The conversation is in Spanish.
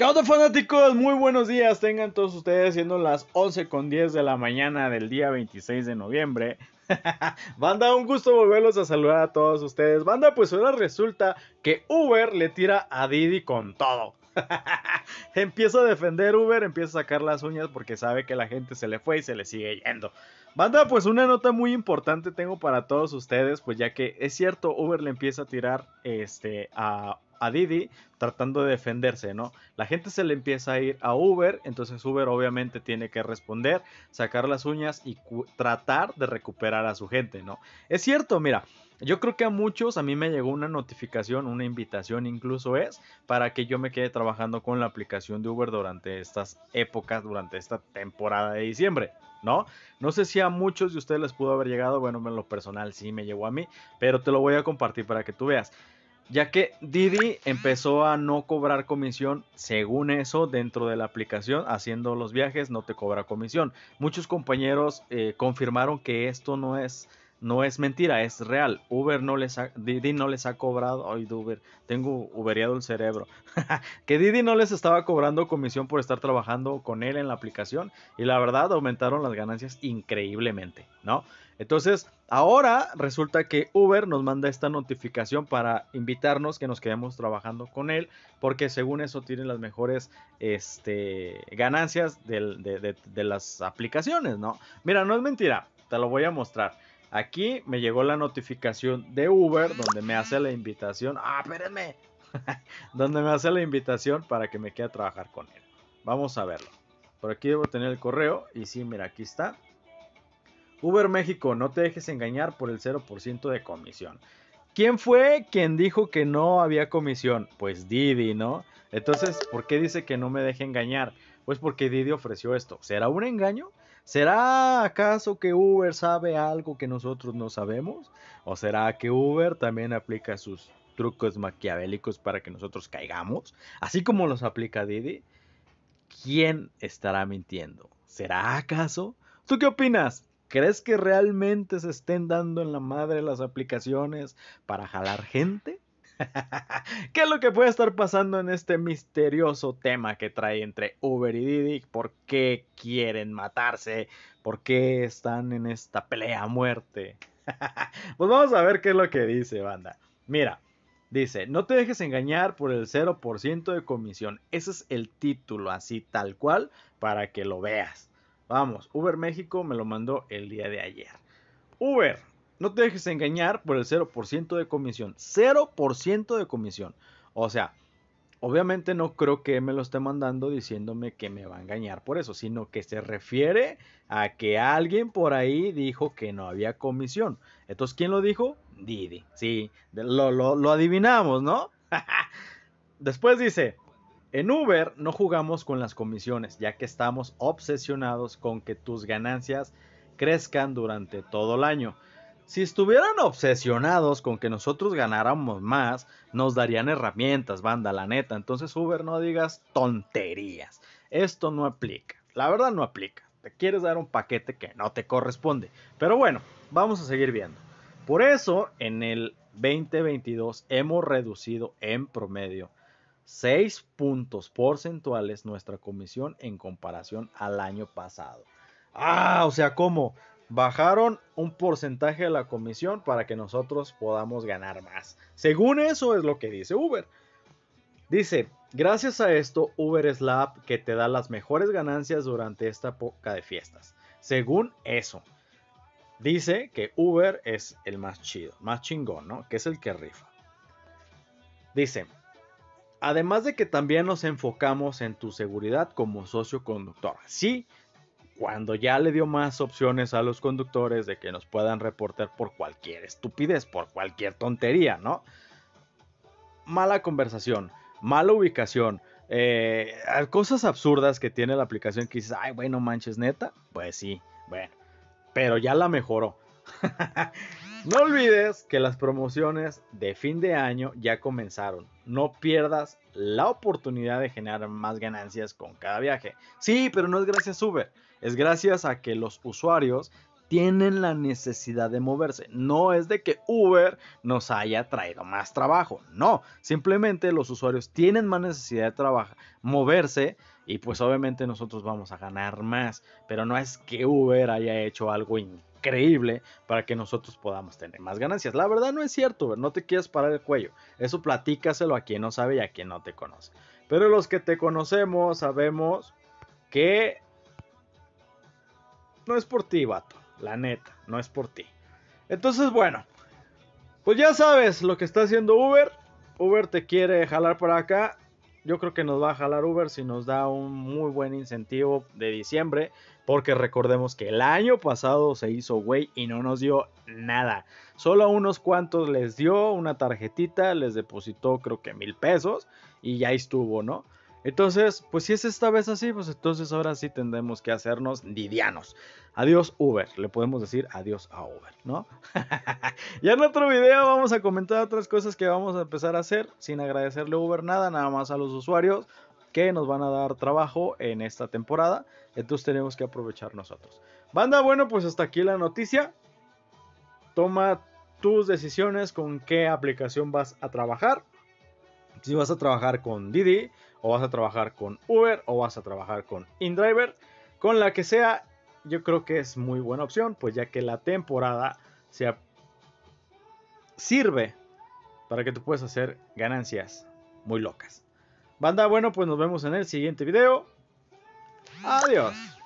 ¿Qué onda fanáticos? Muy buenos días, tengan todos ustedes siendo las 11 con 10 de la mañana del día 26 de noviembre. Banda, un gusto volverlos a saludar a todos ustedes. Banda, pues ahora resulta que Uber le tira a Didi con todo. empieza a defender Uber, empieza a sacar las uñas porque sabe que la gente se le fue y se le sigue yendo. Banda, pues una nota muy importante tengo para todos ustedes, pues ya que es cierto, Uber le empieza a tirar este, a a Didi tratando de defenderse, ¿no? La gente se le empieza a ir a Uber, entonces Uber obviamente tiene que responder, sacar las uñas y tratar de recuperar a su gente, ¿no? Es cierto, mira, yo creo que a muchos, a mí me llegó una notificación, una invitación incluso es, para que yo me quede trabajando con la aplicación de Uber durante estas épocas, durante esta temporada de diciembre, ¿no? No sé si a muchos de ustedes les pudo haber llegado, bueno, en lo personal sí me llegó a mí, pero te lo voy a compartir para que tú veas ya que Didi empezó a no cobrar comisión, según eso, dentro de la aplicación, haciendo los viajes no te cobra comisión. Muchos compañeros eh, confirmaron que esto no es no es mentira, es real. Uber no les ha, Didi no les ha cobrado. Ay, Uber, tengo uberiado el cerebro. que Didi no les estaba cobrando comisión por estar trabajando con él en la aplicación. Y la verdad, aumentaron las ganancias increíblemente, ¿no? Entonces, ahora resulta que Uber nos manda esta notificación para invitarnos que nos quedemos trabajando con él, porque según eso tienen las mejores este, ganancias de las aplicaciones, ¿no? Mira, no es mentira, te lo voy a mostrar. Aquí me llegó la notificación de Uber donde me hace la invitación. Ah, espérenme. donde me hace la invitación para que me quede a trabajar con él. Vamos a verlo. Por aquí debo tener el correo. Y sí, mira, aquí está. Uber México, no te dejes engañar por el 0% de comisión. ¿Quién fue quien dijo que no había comisión? Pues Didi, ¿no? Entonces, ¿por qué dice que no me deje engañar? Pues porque Didi ofreció esto. ¿Será un engaño? ¿Será acaso que Uber sabe algo que nosotros no sabemos? ¿O será que Uber también aplica sus trucos maquiavélicos para que nosotros caigamos? Así como los aplica Didi. ¿Quién estará mintiendo? ¿Será acaso? ¿Tú qué opinas? ¿Crees que realmente se estén dando en la madre las aplicaciones para jalar gente? ¿Qué es lo que puede estar pasando en este misterioso tema que trae entre Uber y Didi? ¿Por qué quieren matarse? ¿Por qué están en esta pelea a muerte? pues vamos a ver qué es lo que dice, banda. Mira, dice, no te dejes engañar por el 0% de comisión. Ese es el título, así tal cual, para que lo veas. Vamos, Uber México me lo mandó el día de ayer. Uber, no te dejes engañar por el 0% de comisión. 0% de comisión. O sea, obviamente no creo que me lo esté mandando diciéndome que me va a engañar por eso, sino que se refiere a que alguien por ahí dijo que no había comisión. Entonces, ¿quién lo dijo? Didi. Sí, lo, adivinamos, ¿no? Después dice, en Uber no jugamos con las comisiones, ya que estamos obsesionados con que tus ganancias crezcan durante todo el año. Si estuvieran obsesionados con que nosotros ganáramos más, nos darían herramientas, banda, la neta. Entonces, Uber, no digas tonterías. Esto no aplica. La verdad no aplica. Te quieres dar un paquete que no te corresponde. Pero bueno, vamos a seguir viendo. Por eso, en el 2022 hemos reducido en promedio 6 puntos porcentuales nuestra comisión en comparación al año pasado. Ah, o sea, ¿cómo? bajaron un porcentaje de la comisión para que nosotros podamos ganar más. Según eso es lo que dice Uber. Dice, gracias a esto, Uber es la app que te da las mejores ganancias durante esta época de fiestas. Según eso, dice que Uber es el más chido, más chingón, ¿no? Que es el que rifa. Dice, además de que también nos enfocamos en tu seguridad como socio conductor. Sí, cuando ya le dio más opciones a los conductores de que nos puedan reportar por cualquier estupidez, por cualquier tontería, ¿no? Mala conversación, mala ubicación, eh, cosas absurdas que tiene la aplicación que dices, ay, bueno, manches neta, pues sí, bueno, pero ya la mejoró. No olvides que las promociones de fin de año ya comenzaron. No pierdas la oportunidad de generar más ganancias con cada viaje. Sí, pero no es gracias a Uber. Es gracias a que los usuarios tienen la necesidad de moverse. No es de que Uber nos haya traído más trabajo. No, simplemente los usuarios tienen más necesidad de trabajar, moverse y pues obviamente nosotros vamos a ganar más. Pero no es que Uber haya hecho algo increíble creíble para que nosotros podamos tener más ganancias. La verdad no es cierto, no te quieras parar el cuello. Eso platícaselo a quien no sabe y a quien no te conoce. Pero los que te conocemos sabemos que no es por ti, vato. La neta, no es por ti. Entonces, bueno, pues ya sabes lo que está haciendo Uber. Uber te quiere jalar para acá yo creo que nos va a jalar Uber si nos da un muy buen incentivo de diciembre, porque recordemos que el año pasado se hizo güey y no nos dio nada. Solo a unos cuantos les dio una tarjetita, les depositó creo que mil pesos y ya estuvo, ¿no? Entonces, pues si es esta vez así, pues entonces ahora sí tendremos que hacernos didianos. Adiós Uber, le podemos decir adiós a Uber, ¿no? ya en otro video vamos a comentar otras cosas que vamos a empezar a hacer sin agradecerle Uber nada, nada más a los usuarios que nos van a dar trabajo en esta temporada. Entonces tenemos que aprovechar nosotros. Banda, bueno, pues hasta aquí la noticia. Toma tus decisiones con qué aplicación vas a trabajar si vas a trabajar con Didi o vas a trabajar con Uber o vas a trabajar con InDriver, con la que sea, yo creo que es muy buena opción, pues ya que la temporada se sirve para que tú puedas hacer ganancias muy locas. Banda, bueno, pues nos vemos en el siguiente video. Adiós.